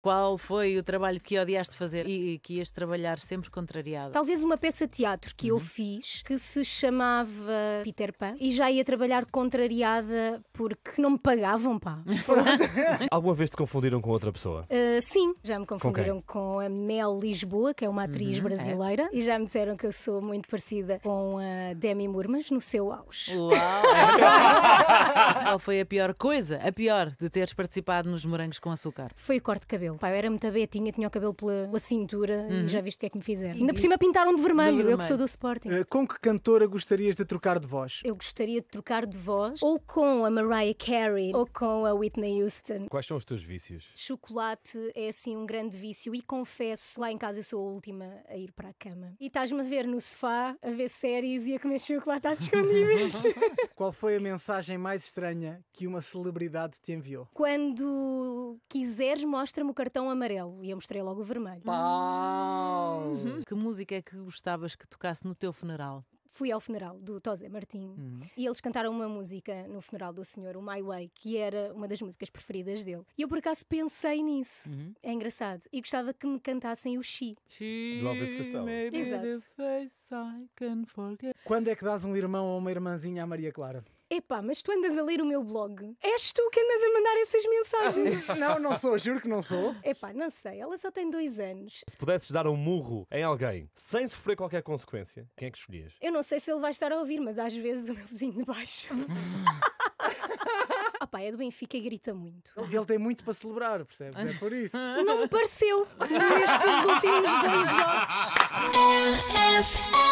Qual foi o trabalho que odiaste fazer e, que ias trabalhar sempre contrariado? Talvez uma peça de teatro que uhum. eu fiz que se chamava Peter Pan e já ia trabalhar contrariada porque não me pagavam, pá. Alguma vez te confundiram com outra pessoa? Uh, sim, já me confundiram com, com, a Mel Lisboa, que é uma atriz uhum, é. brasileira, é. e já me disseram que eu sou muito parecida com a Demi Moore, mas no seu auge. Uau! qual ah, foi a pior coisa, a pior de teres participado nos morangos com açúcar? Foi o corte de cabelo. Pá, eu era muito abetinha, tinha o cabelo pela, pela cintura uhum. e já viste o que é que me fizeram. Ainda por cima pintaram de vermelho, de vermelho, eu que sou do Sporting. Uh, com que cantora gostarias de trocar de voz? Eu gostaria de trocar de voz ou com a Mariah Carey ou com a Whitney Houston. Quais são os teus vícios? Chocolate é assim um grande vício e confesso, lá em casa eu sou a última a ir para a cama. E estás-me a ver no sofá, a ver séries e a comer chocolate às escondidas. qual foi a mensagem mais estranha? que uma celebridade te enviou? Quando quiseres, mostra-me o cartão amarelo. E eu mostrei logo o vermelho. Pau! Uhum. Que música é que gostavas que tocasse no teu funeral? fui ao funeral do Tosé Martim uhum. e eles cantaram uma música no funeral do senhor, o My Way, que era uma das músicas preferidas dele. E eu por acaso pensei nisso. Uhum. É engraçado. E gostava que me cantassem o She. She do Elvis Costello. Quando é que dás um irmão ou uma irmãzinha à Maria Clara? Epá, mas tu andas a ler o meu blog. És tu que andas a mandar essas mensagens. não, não sou, juro que não sou. Epá, não sei, ela só tem dois anos. Se pudesses dar um murro em alguém sem sofrer qualquer consequência, quem é que escolhias? Eu não não sei se ele vai estar a ouvir, mas às vezes o meu vizinho de baixo. Ah pá, é do Benfica e grita muito. Ele tem muito para celebrar, percebes? É por isso. Não me pareceu nestes últimos dois jogos.